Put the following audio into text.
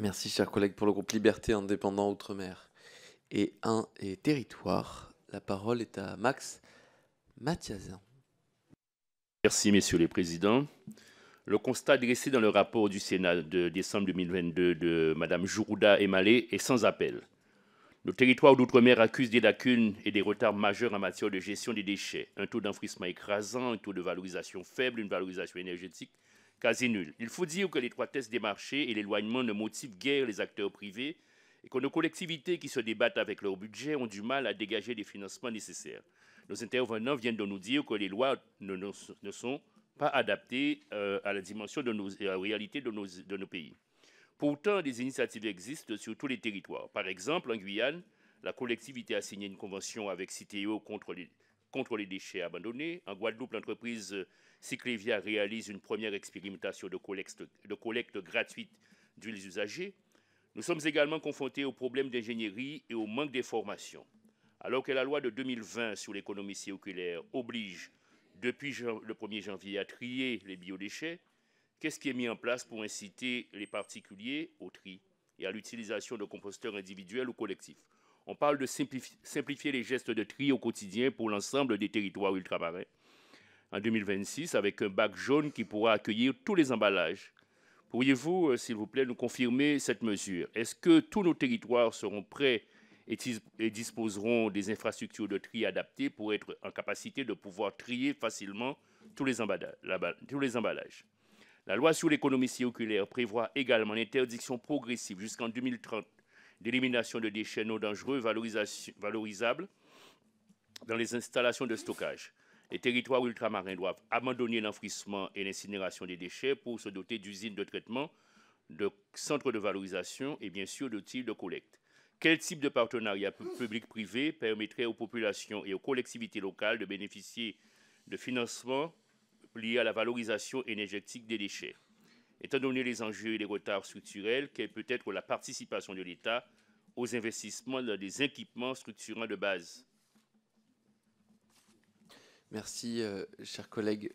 Merci, chers collègues, pour le groupe Liberté Indépendant Outre-mer et Un et Territoire. La parole est à Max Mathiazin. Merci, messieurs les présidents. Le constat dressé dans le rapport du Sénat de décembre 2022 de Mme Jourouda Malé est sans appel. Nos territoires d'outre-mer accusent des lacunes et des retards majeurs en matière de gestion des déchets. Un taux d'enfrissement écrasant, un taux de valorisation faible, une valorisation énergétique quasi nul. Il faut dire que l'étroitesse des marchés et l'éloignement ne motivent guère les acteurs privés et que nos collectivités qui se débattent avec leur budget ont du mal à dégager les financements nécessaires. Nos intervenants viennent de nous dire que les lois ne, sont pas adaptées euh, à la dimension de nos la réalité de nos, pays. Pourtant, des initiatives existent sur tous les territoires. Par exemple, en Guyane, la collectivité a signé une convention avec Citeo contre les, contre les déchets abandonnés. En Guadeloupe, l'entreprise Cyclevia réalise une première expérimentation de collecte, de collecte gratuite d'huiles usagées. Nous sommes également confrontés aux problèmes d'ingénierie et au manque des formations. Alors que la loi de 2020 sur l'économie circulaire oblige, depuis le 1er janvier, à trier les biodéchets, qu'est-ce qui est mis en place pour inciter les particuliers au tri et à l'utilisation de composteurs individuels ou collectifs on parle de simplifier les gestes de tri au quotidien pour l'ensemble des territoires ultramarins en 2026 avec un bac jaune qui pourra accueillir tous les emballages. Pourriez-vous, euh, s'il vous plaît, nous confirmer cette mesure Est-ce que tous nos territoires seront prêts et, disposeront des infrastructures de tri adaptées pour être en capacité de pouvoir trier facilement tous les, tous les emballages La loi sur l'économie circulaire prévoit également l'interdiction progressive jusqu'en 2030 d'élimination de déchets non dangereux valorisables dans les installations de stockage. Les territoires ultramarins doivent abandonner l'enfouissement et l'incinération des déchets pour se doter d'usines de traitement, de centres de valorisation et bien sûr d'outils de collecte. Quel type de partenariat public-privé permettrait aux populations et aux collectivités locales de bénéficier de financements liés à la valorisation énergétique des déchets étant donné les enjeux et les retards structurels qu'est peut-être la participation de l'État aux investissements dans des équipements structurants de base. Merci, euh, chers collègues.